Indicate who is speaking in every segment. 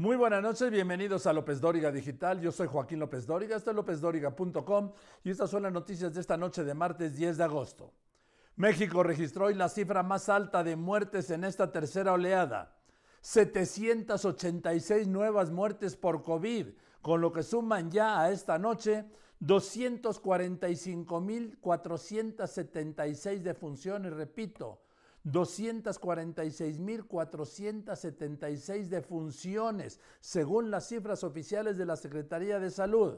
Speaker 1: Muy buenas noches, bienvenidos a López Dóriga Digital. Yo soy Joaquín López Dóriga, esto es lópezdóriga.com y estas son las noticias de esta noche de martes 10 de agosto. México registró hoy la cifra más alta de muertes en esta tercera oleada. 786 nuevas muertes por COVID, con lo que suman ya a esta noche 245.476 defunciones, repito, 246.476 defunciones, según las cifras oficiales de la Secretaría de Salud.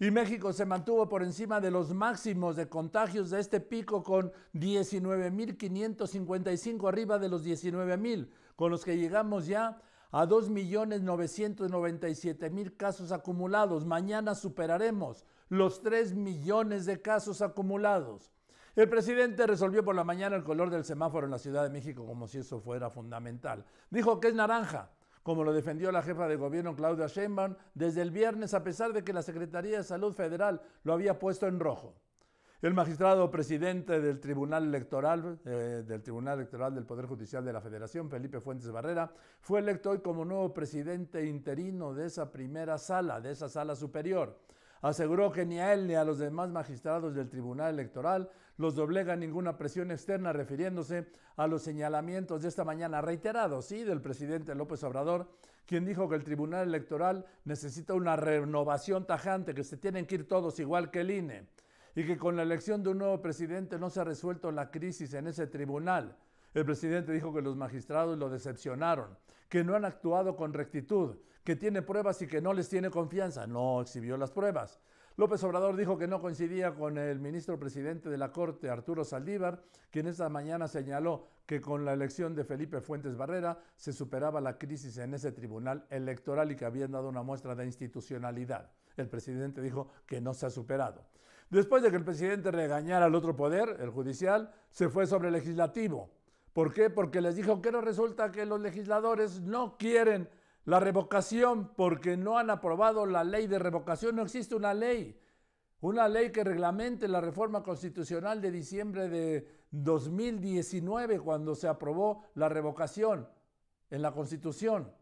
Speaker 1: Y México se mantuvo por encima de los máximos de contagios de este pico con 19.555 arriba de los 19.000, con los que llegamos ya a 2.997.000 casos acumulados. Mañana superaremos los 3 millones de casos acumulados. El presidente resolvió por la mañana el color del semáforo en la Ciudad de México como si eso fuera fundamental. Dijo que es naranja, como lo defendió la jefa de gobierno Claudia Sheinbaum desde el viernes a pesar de que la Secretaría de Salud Federal lo había puesto en rojo. El magistrado presidente del Tribunal Electoral, eh, del Tribunal Electoral del Poder Judicial de la Federación, Felipe Fuentes Barrera, fue electo hoy como nuevo presidente interino de esa primera sala, de esa sala superior. Aseguró que ni a él ni a los demás magistrados del Tribunal Electoral los doblega ninguna presión externa, refiriéndose a los señalamientos de esta mañana reiterados, sí, del presidente López Obrador, quien dijo que el Tribunal Electoral necesita una renovación tajante, que se tienen que ir todos igual que el INE, y que con la elección de un nuevo presidente no se ha resuelto la crisis en ese tribunal. El presidente dijo que los magistrados lo decepcionaron, que no han actuado con rectitud, que tiene pruebas y que no les tiene confianza. No exhibió las pruebas. López Obrador dijo que no coincidía con el ministro presidente de la Corte, Arturo Saldívar, quien esta mañana señaló que con la elección de Felipe Fuentes Barrera se superaba la crisis en ese tribunal electoral y que habían dado una muestra de institucionalidad. El presidente dijo que no se ha superado. Después de que el presidente regañara al otro poder, el judicial, se fue sobre el legislativo. ¿Por qué? Porque les dijo que no resulta que los legisladores no quieren la revocación porque no han aprobado la ley de revocación. No existe una ley. Una ley que reglamente la reforma constitucional de diciembre de 2019, cuando se aprobó la revocación en la Constitución.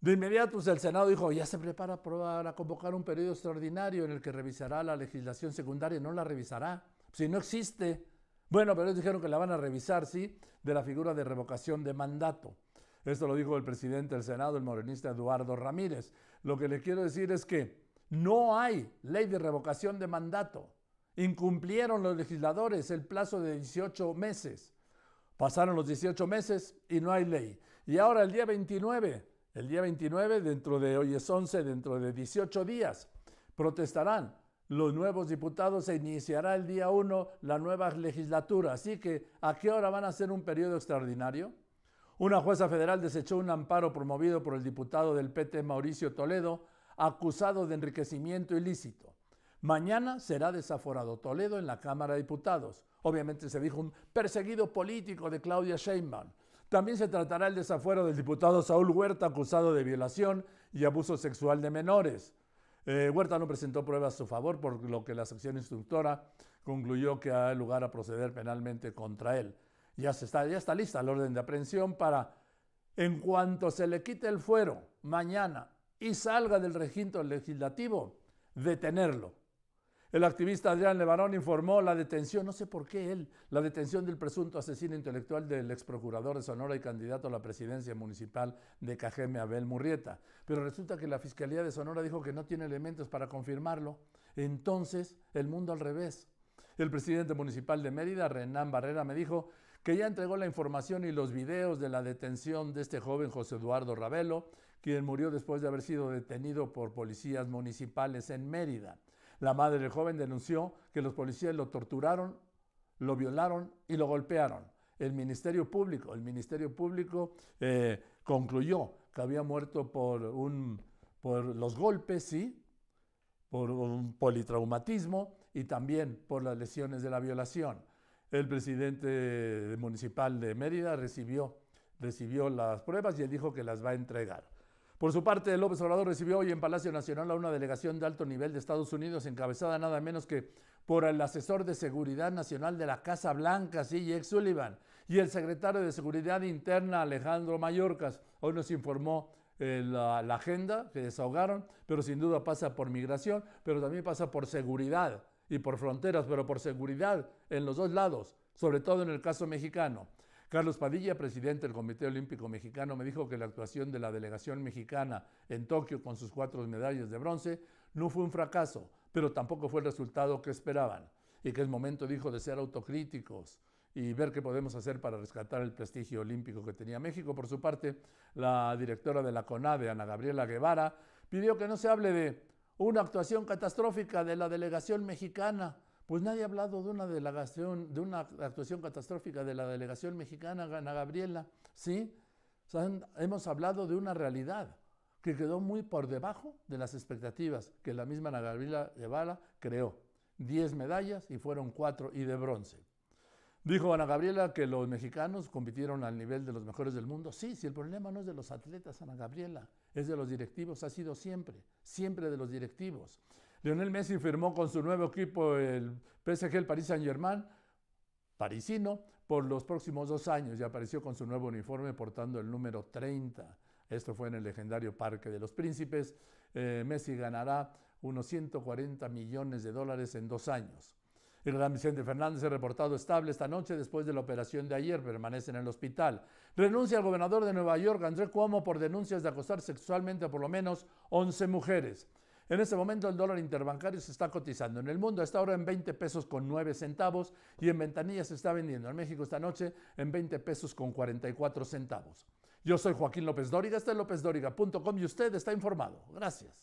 Speaker 1: De inmediato pues, el Senado dijo, ya se prepara para convocar un periodo extraordinario en el que revisará la legislación secundaria. No la revisará. Si no existe, bueno, pero ellos dijeron que la van a revisar, sí, de la figura de revocación de mandato. Esto lo dijo el presidente del Senado, el morenista Eduardo Ramírez. Lo que le quiero decir es que no hay ley de revocación de mandato. Incumplieron los legisladores el plazo de 18 meses. Pasaron los 18 meses y no hay ley. Y ahora el día 29, el día 29, dentro de hoy es 11, dentro de 18 días, protestarán los nuevos diputados se iniciará el día 1 la nueva legislatura, así que ¿a qué hora van a ser un periodo extraordinario? Una jueza federal desechó un amparo promovido por el diputado del PT Mauricio Toledo, acusado de enriquecimiento ilícito. Mañana será desaforado Toledo en la Cámara de Diputados. Obviamente se dijo un perseguido político de Claudia Sheinbaum. También se tratará el desafuero del diputado Saúl Huerta acusado de violación y abuso sexual de menores. Eh, Huerta no presentó pruebas a su favor, por lo que la sección instructora concluyó que hay lugar a proceder penalmente contra él. Ya, está, ya está lista la orden de aprehensión para, en cuanto se le quite el fuero mañana y salga del recinto legislativo, detenerlo el activista Adrián Levarón informó la detención, no sé por qué él, la detención del presunto asesino intelectual del ex de Sonora y candidato a la presidencia municipal de Cajeme, Abel Murrieta. Pero resulta que la Fiscalía de Sonora dijo que no tiene elementos para confirmarlo. Entonces, el mundo al revés. El presidente municipal de Mérida, Renán Barrera, me dijo que ya entregó la información y los videos de la detención de este joven José Eduardo Ravelo, quien murió después de haber sido detenido por policías municipales en Mérida. La madre del joven denunció que los policías lo torturaron, lo violaron y lo golpearon. El Ministerio Público, el Ministerio Público eh, concluyó que había muerto por, los golpes, sí, por un politraumatismo y también por las lesiones de la violación. El presidente municipal de Mérida recibió, recibió las pruebas y él dijo que las va a entregar. Por su parte, López Obrador recibió hoy en Palacio Nacional a una delegación de alto nivel de Estados Unidos encabezada nada menos que por el asesor de Seguridad Nacional de la Casa Blanca, C.J. Sullivan, y el secretario de Seguridad Interna, Alejandro Mayorkas. Hoy nos informó eh, la agenda que desahogaron, pero sin duda pasa por migración, pero también pasa por seguridad y por fronteras, pero por seguridad en los dos lados, sobre todo en el caso mexicano. Carlos Padilla, presidente del Comité Olímpico Mexicano, me dijo que la actuación de la delegación mexicana en Tokio con sus cuatro medallas de bronce no fue un fracaso, pero tampoco fue el resultado que esperaban, y que es momento, dijo, de ser autocríticos y ver qué podemos hacer para rescatar el prestigio olímpico que tenía México. Por su parte, la directora de la CONADE, Ana Gabriela Guevara, pidió que no se hable de una actuación catastrófica de la delegación mexicana, pues nadie ha hablado de una, delegación, de una actuación catastrófica de la delegación mexicana, Ana Gabriela, ¿sí? hemos hablado de una realidad que quedó muy por debajo de las expectativas que la misma Ana Gabriela Guevara creó. Diez medallas y fueron cuatro y de bronce. Dijo Ana Gabriela que los mexicanos compitieron al nivel de los mejores del mundo. Sí, sí, el problema no es de los atletas, Ana Gabriela, es de los directivos, ha sido siempre, siempre de los directivos. Lionel Messi firmó con su nuevo equipo, el PSG, el Paris Saint-Germain, parisino, por los próximos dos años y apareció con su nuevo uniforme portando el número 30. Esto fue en el legendario Parque de los Príncipes. Eh, Messi ganará unos 140 millones de dólares en dos años. El gran Vicente Fernández reportado estable esta noche después de la operación de ayer, permanece en el hospital. Renuncia al gobernador de Nueva York, André Cuomo, por denuncias de acosar sexualmente a por lo menos 11 mujeres. En este momento el dólar interbancario se está cotizando en el mundo, está ahora en 20 pesos con 9 centavos y en ventanilla se está vendiendo en México esta noche en 20 pesos con 44 centavos. Yo soy Joaquín López Dóriga, este es lópezdóriga.com y usted está informado. Gracias.